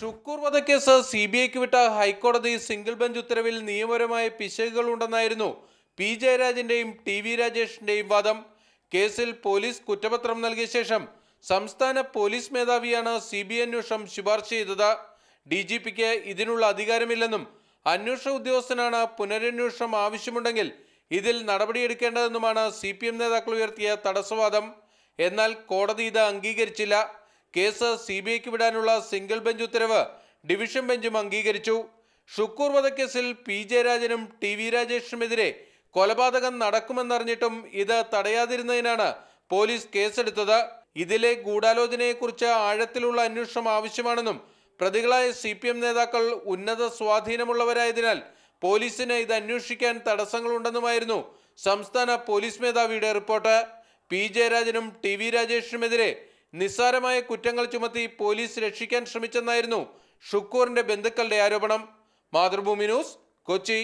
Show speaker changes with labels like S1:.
S1: Shukkur വധക്കേസ് C B ഐക്ക് വിട്ട ഹൈക്കോടതി സിംഗിൾ ബെഞ്ച് ഉത്തരവിൽ നിയമപരമായ പിശകുകൾ ഉണ്ടെന്നായിരുന്നു പി ജയരാജന്റെയും ടി വി രാജേഷിന്റെയും വാദം കേസിൽ പോലീസ് കുറ്റപത്രം നൽകിയ ശേഷം സംസ്ഥാന പോലീസ് മേധാവിയാണ് സി ബി അന്വേഷണം ശുപാർശ ചെയ്തത് ഡി ജി പിക്ക് ഇതിനുള്ള അധികാരമില്ലെന്നും അന്വേഷണ ഉദ്യോഗസ്ഥനാണ് പുനരന്വേഷണം ആവശ്യമുണ്ടെങ്കിൽ ഇതിൽ നടപടിയെടുക്കേണ്ടതെന്നുമാണ് സി പി എം നേതാക്കൾ ഉയർത്തിയ തടസ്സവാദം എന്നാൽ കോടതി ഇത് അംഗീകരിച്ചില്ല കേസ് സി ബി ഐക്ക് വിടാനുള്ള സിംഗിൾ ബെഞ്ച് ഉത്തരവ് ഡിവിഷൻ ബെഞ്ചും അംഗീകരിച്ചു ഷുക്കൂർ വധക്കേസിൽ പി രാജനും ടി വി രാജേഷിനുമെതിരെ കൊലപാതകം നടക്കുമെന്നറിഞ്ഞിട്ടും ഇത് തടയാതിരുന്നതിനാണ് പോലീസ് കേസെടുത്തത് ഇതിലെ ഗൂഢാലോചനയെക്കുറിച്ച് ആഴത്തിലുള്ള അന്വേഷണം ആവശ്യമാണെന്നും പ്രതികളായ സി പി എം നേതാക്കൾ ഉന്നത സ്വാധീനമുള്ളവരായതിനാൽ പോലീസിന് ഇത് അന്വേഷിക്കാൻ തടസ്സങ്ങളുണ്ടെന്നുമായിരുന്നു സംസ്ഥാന പോലീസ് മേധാവിയുടെ റിപ്പോർട്ട് പി ജയരാജനും ടി വി രാജേഷിനുമെതിരെ നിസ്സാരമായ കുറ്റങ്ങൾ ചുമത്തി പോലീസ് രക്ഷിക്കാൻ ശ്രമിച്ചെന്നായിരുന്നു ഷുക്കൂറിന്റെ ബന്ധുക്കളുടെ ആരോപണം മാതൃഭൂമി ന്യൂസ് കൊച്ചി